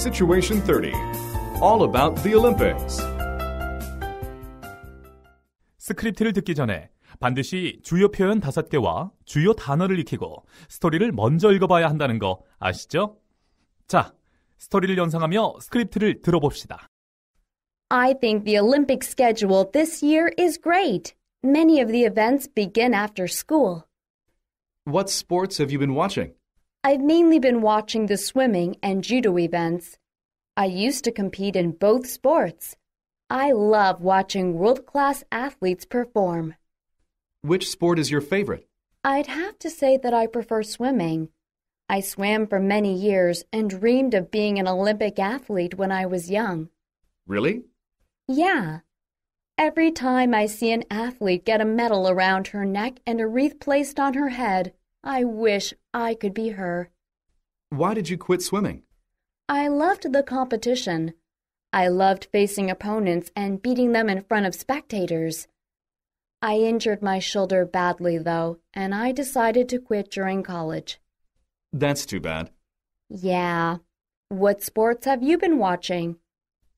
Situation 30. All about the Olympics. 스크립트를 듣기 전에 반드시 주요 표현 5개와 주요 단어를 익히고 스토리를 먼저 읽어봐야 한다는 거 아시죠? 자, 스토리를 연상하며 스크립트를 들어봅시다. I think the Olympic schedule this year is great. Many of the events begin after school. What sports have you been watching? I've mainly been watching the swimming and judo events. I used to compete in both sports. I love watching world class athletes perform. Which sport is your favorite? I'd have to say that I prefer swimming. I swam for many years and dreamed of being an Olympic athlete when I was young. Really? Yeah. Every time I see an athlete get a medal around her neck and a wreath placed on her head, I wish I could be her. Why did you quit swimming? I loved the competition. I loved facing opponents and beating them in front of spectators. I injured my shoulder badly, though, and I decided to quit during college. That's too bad. Yeah. What sports have you been watching?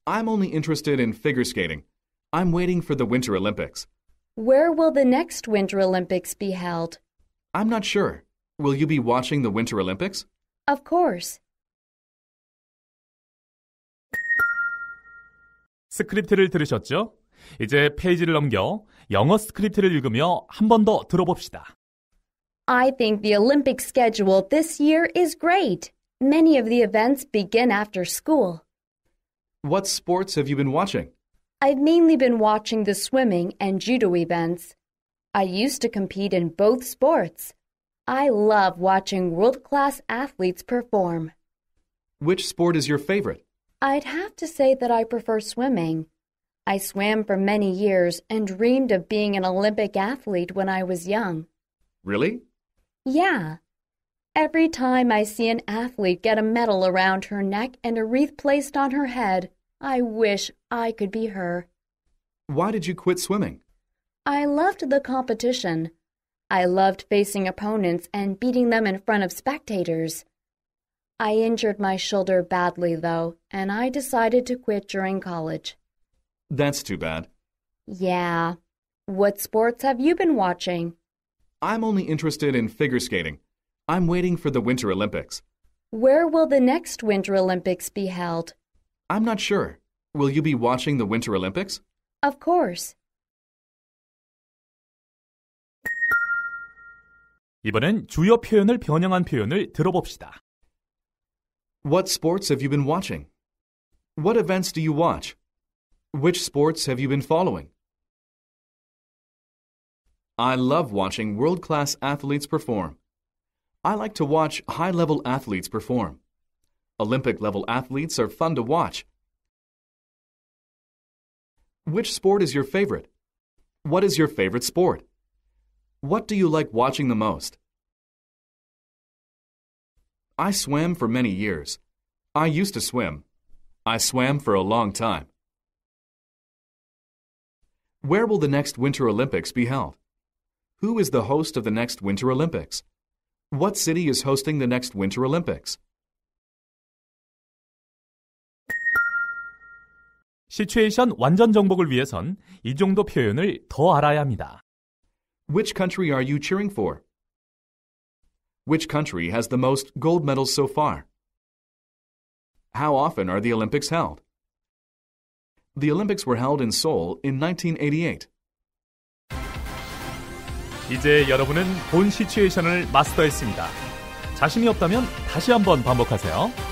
I'm only interested in figure skating. I'm waiting for the Winter Olympics. Where will the next Winter Olympics be held? I'm not sure. Will you be watching the Winter Olympics? Of course. 스크립트를 들으셨죠? 이제 페이지를 넘겨 영어 스크립트를 읽으며 한 번 더 들어봅시다. I think the Olympic schedule this year is great. Many of the events begin after school. What sports have you been watching? I've mainly been watching the swimming and judo events. I used to compete in both sports. I love watching world class athletes perform. Which sport is your favorite? I'd have to say that I prefer swimming. I swam for many years and dreamed of being an Olympic athlete when I was young. Really? Yeah. Every time I see an athlete get a medal around her neck and a wreath placed on her head, I wish I could be her. Why did you quit swimming? I loved the competition. I loved facing opponents and beating them in front of spectators. I injured my shoulder badly, though, and I decided to quit during college. That's too bad. Yeah. What sports have you been watching? I'm only interested in figure skating. I'm waiting for the Winter Olympics. Where will the next Winter Olympics be held? I'm not sure. Will you be watching the Winter Olympics? Of course. 이번엔 주요 표현을 변형한 표현을 들어봅시다. What sports have you been watching? What events do you watch? Which sports have you been following? I love watching world-class athletes perform. I like to watch high-level athletes perform. Olympic-level athletes are fun to watch. Which sport is your favorite? What is your favorite sport? What do you like watching the most? I swam for many years. I used to swim. I swam for a long time. Where will the next Winter Olympics be held? Who is the host of the next Winter Olympics? What city is hosting the next Winter Olympics? 시츄에이션 완전 정복을 위해선 이 정도 표현을 더 알아야 합니다. Which country are you cheering for? Which country has the most gold medals so far? How often are the Olympics held? The Olympics were held in Seoul in 1988. 이제 여러분은 본 시츄에이션을 마스터했습니다. 자신이 없다면 다시 한번 반복하세요.